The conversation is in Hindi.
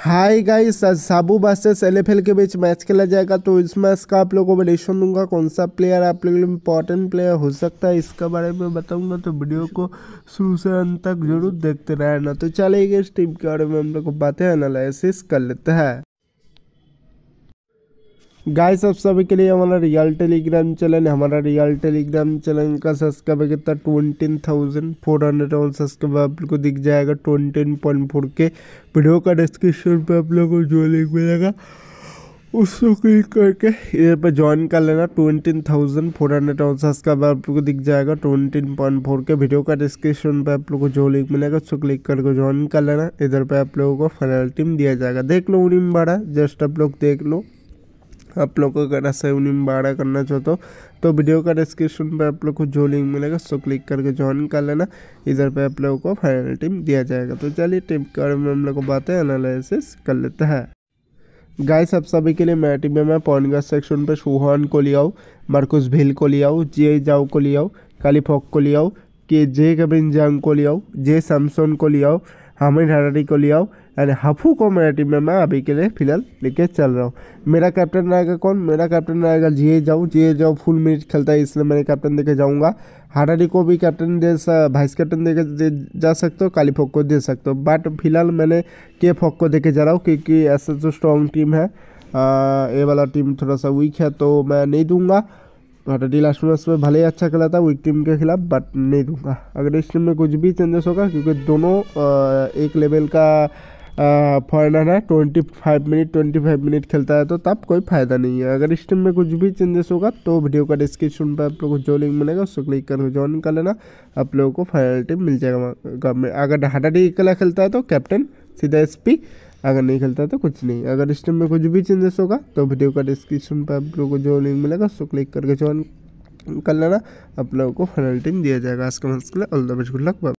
हाय गाइस साबू वर्सेस एल के बीच मैच खेला जाएगा तो इस मैच का आप लोगों को रेशन दूंगा कौन सा प्लेयर आप लोगों के लिए इंपॉर्टेंट प्लेयर हो सकता है इसके बारे में बताऊंगा तो वीडियो को शुरू से अंत तक जरूर देखते रहना तो चलेगा इस टीम के बारे में हम लोग को बातें एनालिसिस कर लेते हैं गाइस आप सभी के लिए हमारा रियल टेलीग्राम चैनल है हमारा रियल टेलीग्राम चैनल का सब्सक्राइबर कितना ट्वेंटी थाउजेंड फोर हंड्रेड और सब्सक्राइबर आप लोग को दिख जाएगा twenty point four K video का डिस्क्रिप्शन पे आप लोग को जो लिंक मिलेगा उसको क्लिक करके इधर पर ज्वाइन कर लेना ट्वेंटीन थाउजेंड फोर हंड्रेड और सब्सक्राइबर आप लोग को दिख जाएगा twenty point four K video का डिस्क्रिप्शन पे आप लोग को जो लिंक मिलेगा उसको क्लिक करके ज्वाइन कर लेना इधर पे आप लोगों को फाइनल टीम दिया जाएगा देख लो उन्हीं बड़ा जस्ट आप लोग देख लो आप लोग को अगर ऐसा उन्हें बारह करना चाहते हो तो वीडियो का डिस्क्रिप्शन पर आप लोग को जो लिंक मिलेगा उसको क्लिक करके ज्वाइन कर लेना इधर पे आप लोगों को फाइनल टीम दिया जाएगा तो चलिए टीम के बारे में हम लोग को बातें एनालिसिस कर लेते हैं गाइस आप सभी के लिए मैं टीम में मैं पॉइंट गार्ड सेक्शन पर सुहान को ले आओ मरकुस भील को ले आओ जे जाओ को ले आओ कालीफॉक को ले आओ के जे कबिन जांग को ले आओ जे सैमसन को ले आओ हामिद हराटी को ले आओ एंड हफू को मेरा टीम में मैं अभी के लिए फिलहाल लेके चल रहा हूँ मेरा कैप्टन रहेगा कौन मेरा कैप्टन रहेगा जिए जाऊँ जिए जाऊँ फुल मिनट खेलता है इसलिए मैंने कैप्टन देके जाऊँगा हराटी को भी कैप्टन दे वाइस कैप्टन देके दे जा सकते हो काली फोक को दे सकते हो बट फिलहाल मैंने के फोक को देके जा रहा हूँ क्योंकि ऐसा जो स्ट्रॉन्ग टीम है ये वाला टीम थोड़ा सा वीक है तो मैं नहीं दूँगा आरडी लास्ट मैच में भले ही अच्छा खेला था वीक टीम के खिलाफ बट नहीं दूंगा अगर इस टीम में कुछ भी चेंजेस होगा क्योंकि दोनों एक लेवल का फॉरनर है twenty five minute twenty five minute खेलता है तो तब कोई फ़ायदा नहीं है अगर इस टीम में कुछ भी चेंजेस होगा तो वीडियो का डिस्क्रिप्शन पर आप लोग को जो लिंक मिलेगा उसको क्लिक करके ज्वाइन कर लेना आप लोगों को फाइनल टीम मिल जाएगा अगर डी अकेला खेलता है तो कैप्टन सीधा एस पी अगर नहीं खेलता तो कुछ नहीं अगर इस में कुछ भी चेंजेस होगा तो वीडियो का डिस्क्रिप्शन पर आप लोगों को जो लिंक मिलेगा उसको क्लिक करके ज्वाइन कर लेना आप लोगों को फाइनल टीम दिया जाएगा आज के मंथ के लिए all the best good luck